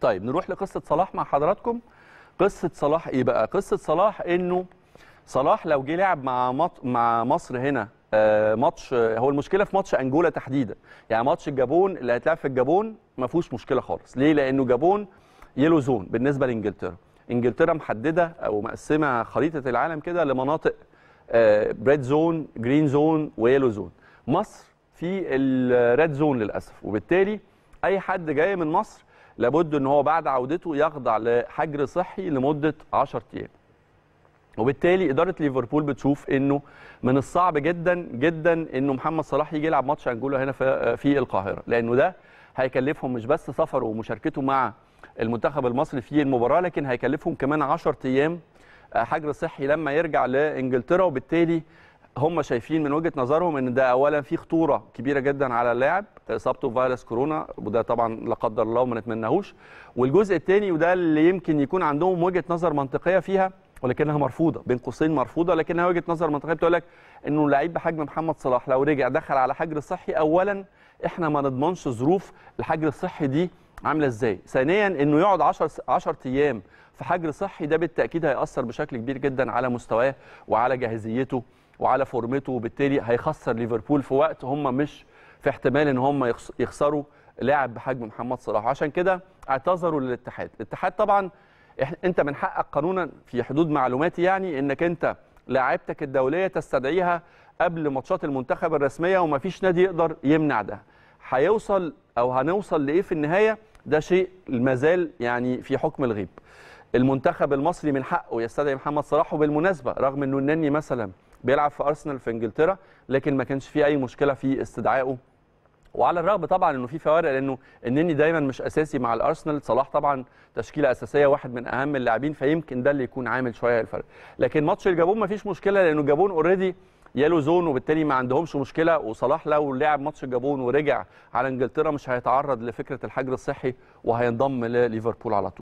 طيب نروح لقصه صلاح مع حضراتكم قصه صلاح ايه بقى قصه صلاح انه صلاح لو جه لعب مع مط... مع مصر هنا آه ماتش هو المشكله في ماتش انجولا تحديدا يعني ماتش الجابون اللي هيتلعب في الجابون ما فيهوش مشكله خالص ليه لانه جابون يلو زون بالنسبه لانجلترا انجلترا محدده او مقسمه خريطه العالم كده لمناطق بريد زون جرين زون ويلو زون مصر في الريد زون للاسف وبالتالي اي حد جاي من مصر لابد ان هو بعد عودته يخضع لحجر صحي لمده 10 ايام وبالتالي اداره ليفربول بتشوف انه من الصعب جدا جدا انه محمد صلاح يجي يلعب ماتش انجولا هنا في القاهره لانه ده هيكلفهم مش بس سفره ومشاركته مع المنتخب المصري في المباراه لكن هيكلفهم كمان 10 ايام آه، حجر صحي لما يرجع لانجلترا وبالتالي هم شايفين من وجهه نظرهم ان ده اولا في خطوره كبيره جدا على اللاعب اصابته فيروس كورونا وده طبعا لا قدر الله وما نتمناهوش والجزء الثاني وده اللي يمكن يكون عندهم وجهه نظر منطقيه فيها ولكنها مرفوضه بين قوسين مرفوضه لكنها وجهه نظر منطقيه بتقول لك انه لعيب بحجم محمد صلاح لو رجع دخل على حجر صحي اولا احنا ما نضمنش ظروف الحجر الصحي دي عامله ازاي ثانيا انه يقعد 10 10 ايام في حجر صحي ده بالتاكيد هياثر بشكل كبير جدا على مستواه وعلى جاهزيته وعلى فورمته وبالتالي هيخسر ليفربول في وقت هم مش في احتمال ان هم يخسروا لاعب بحجم محمد صلاح عشان كده اعتذروا للاتحاد الاتحاد طبعا انت من حقك قانونا في حدود معلوماتي يعني انك انت لاعبتك الدوليه تستدعيها قبل ماتشات المنتخب الرسميه ومفيش نادي يقدر يمنع ده هيوصل او هنوصل لايه في النهايه ده شيء مازال يعني في حكم الغيب المنتخب المصري من حقه يستدعي محمد صلاح وبالمناسبه رغم انه النني مثلا بيلعب في ارسنال في انجلترا لكن ما كانش في اي مشكله في استدعائه وعلى الرغم طبعا انه في فوارق لانه النني دايما مش اساسي مع الارسنال صلاح طبعا تشكيله اساسيه واحد من اهم اللاعبين فيمكن ده اللي يكون عامل شويه الفرق لكن ماتش الجابون ما فيش مشكله لانه الجابون اوريدي يالو زون وبالتالي ما عندهمش مشكله وصلاح لو لعب ماتش الجابون ورجع على انجلترا مش هيتعرض لفكره الحجر الصحي وهينضم لليفربول على طول